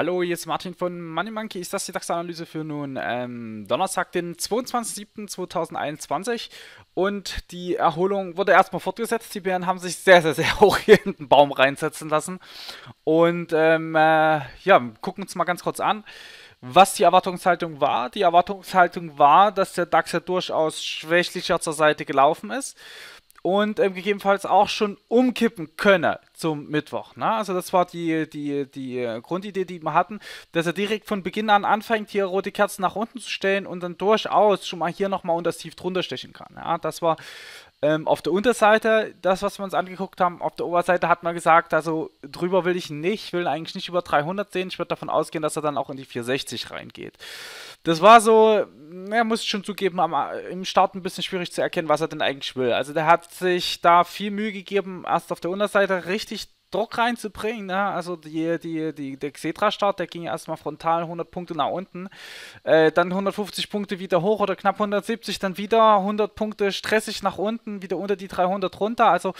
Hallo, hier ist Martin von Money Monkey. Ist das die DAX-Analyse für nun ähm, Donnerstag, den 22.07.2021? Und die Erholung wurde erstmal fortgesetzt. Die Bären haben sich sehr, sehr, sehr hoch hier in den Baum reinsetzen lassen. Und ähm, äh, ja, gucken uns mal ganz kurz an, was die Erwartungshaltung war. Die Erwartungshaltung war, dass der DAX ja durchaus schwächlicher zur Seite gelaufen ist und ähm, gegebenenfalls auch schon umkippen könne zum Mittwoch. Ne? Also das war die, die, die äh, Grundidee, die wir hatten, dass er direkt von Beginn an anfängt, hier rote Kerzen nach unten zu stellen und dann durchaus schon mal hier nochmal unter das Tief drunter stechen kann. Ja? Das war ähm, auf der Unterseite, das, was wir uns angeguckt haben, auf der Oberseite hat man gesagt, also drüber will ich nicht, will eigentlich nicht über 300 sehen. Ich würde davon ausgehen, dass er dann auch in die 460 reingeht. Das war so, ja, muss ich schon zugeben, am, äh, im Start ein bisschen schwierig zu erkennen, was er denn eigentlich will. Also der hat sich da viel Mühe gegeben, erst auf der Unterseite richtig Druck reinzubringen. Ne? Also die, die, die, der Xetra-Start, der ging erstmal frontal 100 Punkte nach unten, äh, dann 150 Punkte wieder hoch oder knapp 170, dann wieder 100 Punkte stressig nach unten, wieder unter die 300 runter. Also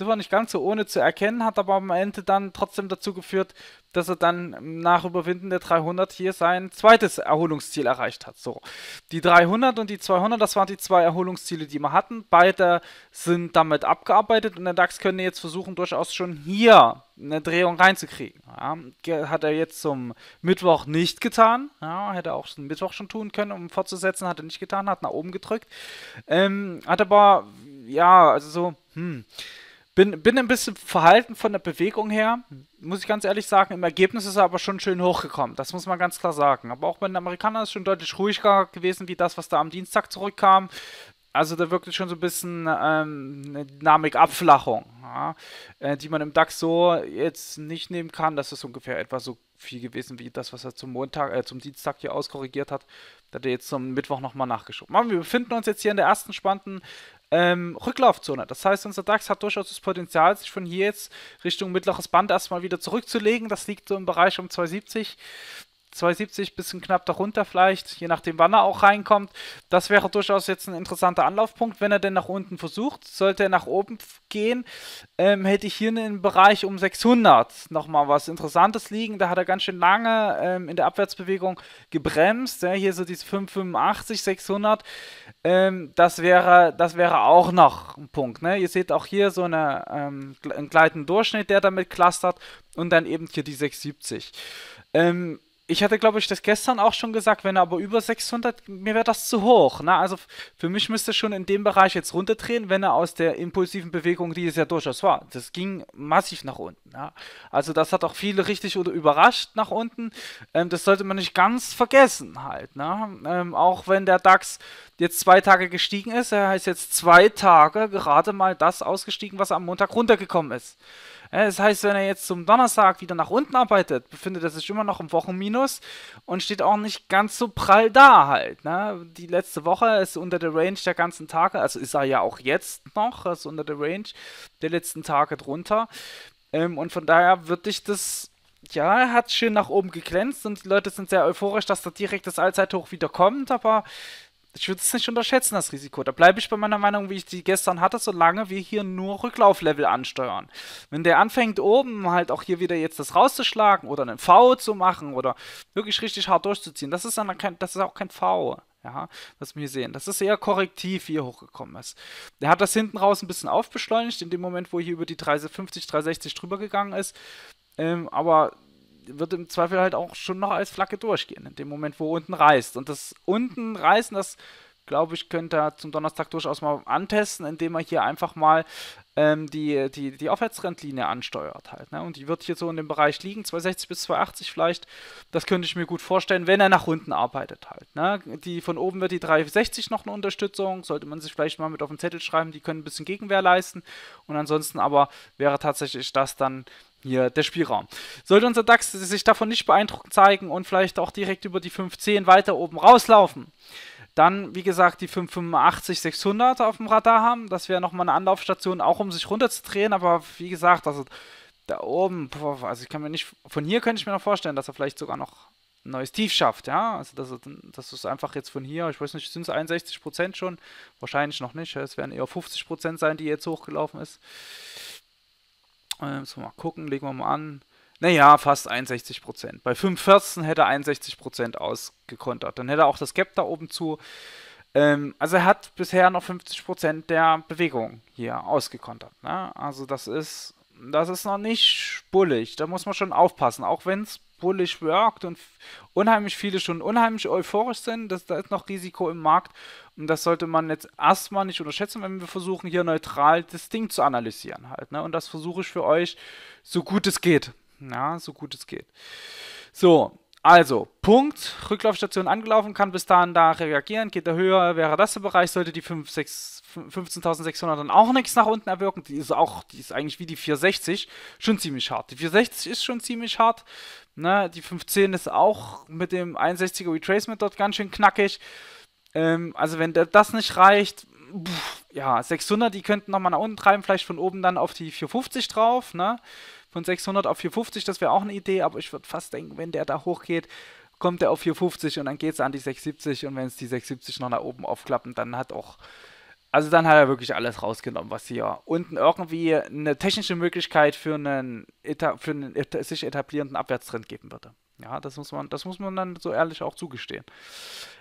das war nicht ganz so ohne zu erkennen, hat aber am Ende dann trotzdem dazu geführt, dass er dann nach Überwinden der 300 hier sein zweites Erholungsziel erreicht hat. So, die 300 und die 200, das waren die zwei Erholungsziele, die wir hatten. Beide sind damit abgearbeitet und der DAX könnte jetzt versuchen, durchaus schon hier eine Drehung reinzukriegen. Ja, hat er jetzt zum Mittwoch nicht getan. Ja, hätte er auch den Mittwoch schon tun können, um fortzusetzen, hat er nicht getan, hat nach oben gedrückt. Ähm, hat aber, ja, also so, hm. Bin, bin ein bisschen verhalten von der Bewegung her, muss ich ganz ehrlich sagen. Im Ergebnis ist er aber schon schön hochgekommen, das muss man ganz klar sagen. Aber auch bei den Amerikanern ist es schon deutlich ruhiger gewesen, wie das, was da am Dienstag zurückkam. Also da wirklich schon so ein bisschen ähm, eine Dynamikabflachung, ja, äh, die man im DAX so jetzt nicht nehmen kann. Das ist ungefähr etwa so viel gewesen wie das, was er zum Montag, äh, zum Dienstag hier auskorrigiert hat. Da hat er jetzt zum Mittwoch nochmal nachgeschoben. Aber wir befinden uns jetzt hier in der ersten spannenden ähm, Rücklaufzone. Das heißt, unser DAX hat durchaus das Potenzial, sich von hier jetzt Richtung mittleres Band erstmal wieder zurückzulegen. Das liegt so im Bereich um 270. 270 bisschen knapp darunter vielleicht, je nachdem wann er auch reinkommt. Das wäre durchaus jetzt ein interessanter Anlaufpunkt, wenn er denn nach unten versucht. Sollte er nach oben gehen, ähm, hätte ich hier einen Bereich um 600 nochmal was Interessantes liegen. Da hat er ganz schön lange ähm, in der Abwärtsbewegung gebremst. Ja, hier so diese 585, 600. Ähm, das, wäre, das wäre auch noch ein Punkt. Ne? Ihr seht auch hier so eine, ähm, einen gleitenden Durchschnitt, der damit clustert. Und dann eben hier die 670. Ähm, ich hatte, glaube ich, das gestern auch schon gesagt, wenn er aber über 600, mir wäre das zu hoch. Ne? Also für mich müsste schon in dem Bereich jetzt runterdrehen, wenn er aus der impulsiven Bewegung, die es ja durchaus war, das ging massiv nach unten. Ne? Also das hat auch viele richtig oder überrascht nach unten. Ähm, das sollte man nicht ganz vergessen halt. Ne? Ähm, auch wenn der DAX jetzt zwei Tage gestiegen ist, er ist jetzt zwei Tage gerade mal das ausgestiegen, was am Montag runtergekommen ist. Das äh, heißt, wenn er jetzt zum Donnerstag wieder nach unten arbeitet, befindet er sich immer noch im Wochenminus und steht auch nicht ganz so prall da halt. Ne? Die letzte Woche ist unter der Range der ganzen Tage, also ist er ja auch jetzt noch, ist unter der Range der letzten Tage drunter. Ähm, und von daher würde ich das ja, hat schön nach oben geglänzt und die Leute sind sehr euphorisch, dass da direkt das Allzeithoch wieder kommt, aber ich würde es nicht unterschätzen, das Risiko. Da bleibe ich bei meiner Meinung, wie ich die gestern hatte, solange wir hier nur Rücklauflevel ansteuern. Wenn der anfängt, oben halt auch hier wieder jetzt das rauszuschlagen oder einen V zu machen oder wirklich richtig hart durchzuziehen, das ist dann kein, das ist auch kein V. Ja, was wir hier sehen. Das ist eher korrektiv, wie er hochgekommen ist. Der hat das hinten raus ein bisschen aufbeschleunigt, in dem Moment, wo er hier über die 350, 360 drüber gegangen ist. Ähm, aber wird im Zweifel halt auch schon noch als Flagge durchgehen, in dem Moment, wo unten reißt. Und das unten reißen, das glaube ich, könnte er zum Donnerstag durchaus mal antesten, indem er hier einfach mal ähm, die, die, die Aufwärtstrendlinie ansteuert halt. Ne? Und die wird hier so in dem Bereich liegen, 260 bis 280 vielleicht. Das könnte ich mir gut vorstellen, wenn er nach unten arbeitet halt. Ne? Die von oben wird die 360 noch eine Unterstützung, sollte man sich vielleicht mal mit auf den Zettel schreiben, die können ein bisschen Gegenwehr leisten. Und ansonsten aber wäre tatsächlich das dann hier der Spielraum. Sollte unser DAX sich davon nicht beeindruckt zeigen und vielleicht auch direkt über die 510 weiter oben rauslaufen, dann, wie gesagt, die 585, 600 auf dem Radar haben. Das wäre nochmal eine Anlaufstation, auch um sich runterzudrehen. Aber wie gesagt, also da oben, also ich kann mir nicht, von hier könnte ich mir noch vorstellen, dass er vielleicht sogar noch ein neues Tief schafft. Ja, also das, dass es einfach jetzt von hier, ich weiß nicht, sind es 61 schon? Wahrscheinlich noch nicht. Es werden eher 50 sein, die jetzt hochgelaufen ist. Äh, so, mal gucken, legen wir mal an. Naja, fast 61%. Prozent. Bei 5,14 hätte er 61% Prozent ausgekontert. Dann hätte er auch das Gap da oben zu. Ähm, also er hat bisher noch 50% Prozent der Bewegung hier ausgekontert. Ne? Also das ist das ist noch nicht bullig. Da muss man schon aufpassen. Auch wenn es bullig wirkt und unheimlich viele schon unheimlich euphorisch sind, das, da ist noch Risiko im Markt. Und das sollte man jetzt erstmal nicht unterschätzen, wenn wir versuchen, hier neutral das Ding zu analysieren. Halt, ne? Und das versuche ich für euch so gut es geht. Ja, so gut es geht. So, also, Punkt, Rücklaufstation angelaufen, kann bis dahin da reagieren, geht er höher, wäre das der Bereich, sollte die 15.600 dann auch nichts nach unten erwirken. Die ist auch, die ist eigentlich wie die 460 schon ziemlich hart. Die 460 ist schon ziemlich hart, ne? die 510 ist auch mit dem 61er Retracement dort ganz schön knackig. Ähm, also, wenn das nicht reicht, pff, ja, 600, die könnten nochmal nach unten treiben, vielleicht von oben dann auf die 450 drauf, ne? von 600 auf 450, das wäre auch eine Idee, aber ich würde fast denken, wenn der da hochgeht, kommt er auf 450 und dann geht es an die 670 und wenn es die 670 noch nach oben aufklappen, dann hat auch also dann hat er wirklich alles rausgenommen, was hier unten irgendwie eine technische Möglichkeit für einen, für einen sich etablierenden Abwärtstrend geben würde. Ja, das muss man, das muss man dann so ehrlich auch zugestehen.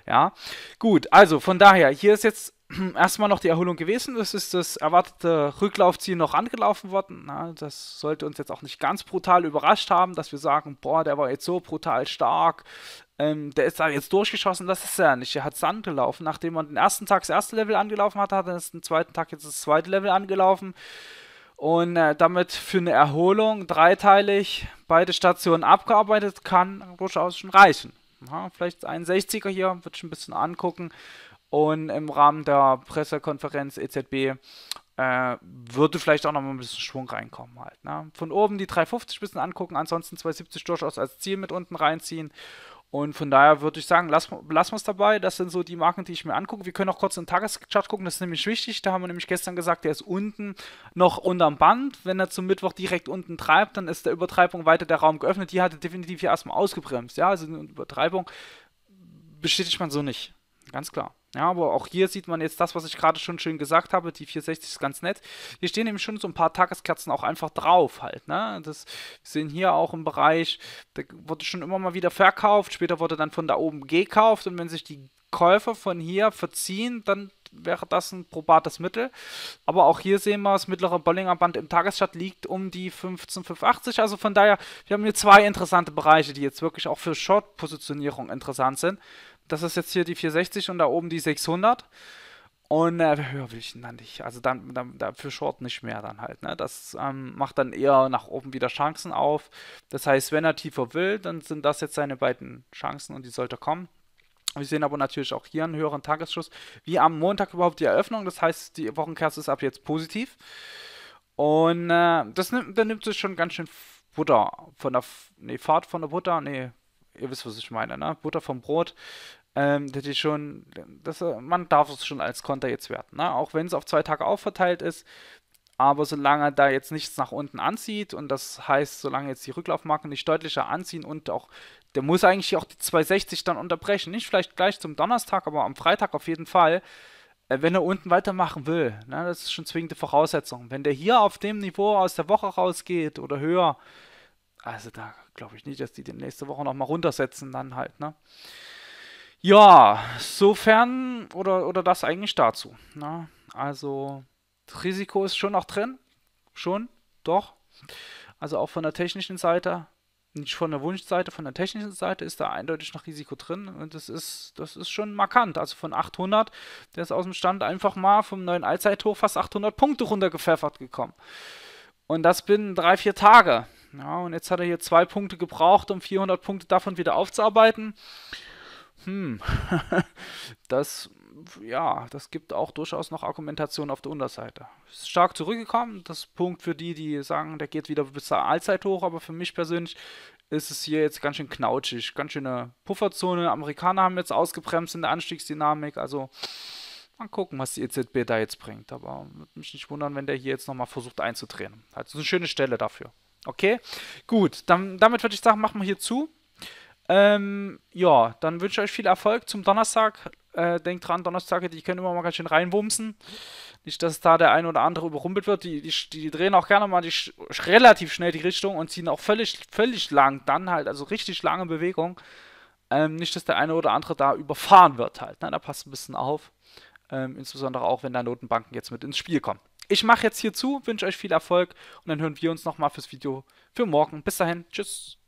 Ja, gut, also von daher, hier ist jetzt erstmal noch die Erholung gewesen ist, ist das erwartete Rücklaufziel noch angelaufen worden. Na, das sollte uns jetzt auch nicht ganz brutal überrascht haben, dass wir sagen, boah, der war jetzt so brutal stark, ähm, der ist da jetzt durchgeschossen, das ist er nicht. Er hat es angelaufen. Nachdem man den ersten Tag das erste Level angelaufen hat, hat er den zweiten Tag jetzt das zweite Level angelaufen. Und äh, damit für eine Erholung dreiteilig beide Stationen abgearbeitet, kann durchaus schon reichen. Aha, vielleicht ein 60er hier, würde ich ein bisschen angucken. Und im Rahmen der Pressekonferenz EZB äh, würde vielleicht auch noch mal ein bisschen Schwung reinkommen halt. Ne? Von oben die 3,50 ein bisschen angucken, ansonsten 2,70 durchaus als Ziel mit unten reinziehen. Und von daher würde ich sagen, lassen lass wir es dabei. Das sind so die Marken, die ich mir angucke. Wir können auch kurz in den Tageschart gucken, das ist nämlich wichtig. Da haben wir nämlich gestern gesagt, der ist unten noch unterm Band. Wenn er zum Mittwoch direkt unten treibt, dann ist der Übertreibung weiter der Raum geöffnet. Die er definitiv hier erstmal ausgebremst. Ja, also eine Übertreibung bestätigt man so nicht. Ganz klar. Ja, aber auch hier sieht man jetzt das, was ich gerade schon schön gesagt habe. Die 460 ist ganz nett. Hier stehen eben schon so ein paar Tageskerzen auch einfach drauf halt. Ne? Das sehen hier auch im Bereich, da wurde schon immer mal wieder verkauft. Später wurde dann von da oben gekauft. Und wenn sich die Käufer von hier verziehen, dann wäre das ein probates Mittel. Aber auch hier sehen wir, das mittlere Bollinger Band im Tagesschatz liegt um die 15,580. Also von daher, wir haben hier zwei interessante Bereiche, die jetzt wirklich auch für Short-Positionierung interessant sind das ist jetzt hier die 460 und da oben die 600. Und äh, höher will ich dann nicht. Also dann, dann, dann, für Short nicht mehr dann halt. Ne? Das ähm, macht dann eher nach oben wieder Chancen auf. Das heißt, wenn er tiefer will, dann sind das jetzt seine beiden Chancen und die sollte kommen. Wir sehen aber natürlich auch hier einen höheren Tagesschuss. Wie am Montag überhaupt die Eröffnung. Das heißt, die Wochenkerze ist ab jetzt positiv. Und äh, das nimmt, da nimmt sich schon ganz schön Butter von der, nee, Fahrt von der Butter, nee, ihr wisst, was ich meine, ne? Butter vom Brot ähm, das ist schon, das, äh, man darf es schon als Konter jetzt werten. Ne? Auch wenn es auf zwei Tage aufverteilt ist, aber solange da jetzt nichts nach unten anzieht und das heißt, solange jetzt die Rücklaufmarken nicht deutlicher anziehen und auch, der muss eigentlich auch die 260 dann unterbrechen. Nicht vielleicht gleich zum Donnerstag, aber am Freitag auf jeden Fall, äh, wenn er unten weitermachen will. Ne, das ist schon zwingende Voraussetzung. Wenn der hier auf dem Niveau aus der Woche rausgeht oder höher, also da glaube ich nicht, dass die den nächste Woche nochmal runtersetzen, dann halt. Ne? Ja, sofern oder, oder das eigentlich dazu. Na, ne? also, das Risiko ist schon noch drin. Schon, doch. Also auch von der technischen Seite, nicht von der Wunschseite, von der technischen Seite ist da eindeutig noch Risiko drin und das ist, das ist schon markant. Also von 800, der ist aus dem Stand einfach mal vom neuen Allzeithoch fast 800 Punkte runtergepfeffert gekommen. Und das binnen drei, vier Tage. Ja, und jetzt hat er hier zwei Punkte gebraucht, um 400 Punkte davon wieder aufzuarbeiten hm, das, ja, das gibt auch durchaus noch Argumentation auf der Unterseite. Ist stark zurückgekommen, das Punkt für die, die sagen, der geht wieder bis zur Allzeit hoch, aber für mich persönlich ist es hier jetzt ganz schön knautschig, ganz schöne Pufferzone. Amerikaner haben jetzt ausgebremst in der Anstiegsdynamik, also mal gucken, was die EZB da jetzt bringt. Aber würde mich nicht wundern, wenn der hier jetzt nochmal versucht einzudrehen. Also eine schöne Stelle dafür. Okay, gut, dann, damit würde ich sagen, machen wir hier zu. Ähm, ja, dann wünsche ich euch viel Erfolg zum Donnerstag. Äh, denkt dran, Donnerstage, die können immer mal ganz schön reinwumsen. Nicht, dass da der ein oder andere überrumpelt wird. Die, die, die drehen auch gerne mal die, relativ schnell die Richtung und ziehen auch völlig, völlig lang dann halt, also richtig lange Bewegung. Ähm, nicht, dass der eine oder andere da überfahren wird halt. Ne? Da passt ein bisschen auf. Ähm, insbesondere auch, wenn da Notenbanken jetzt mit ins Spiel kommen. Ich mache jetzt hier zu, wünsche euch viel Erfolg und dann hören wir uns nochmal fürs Video für morgen. Bis dahin, tschüss.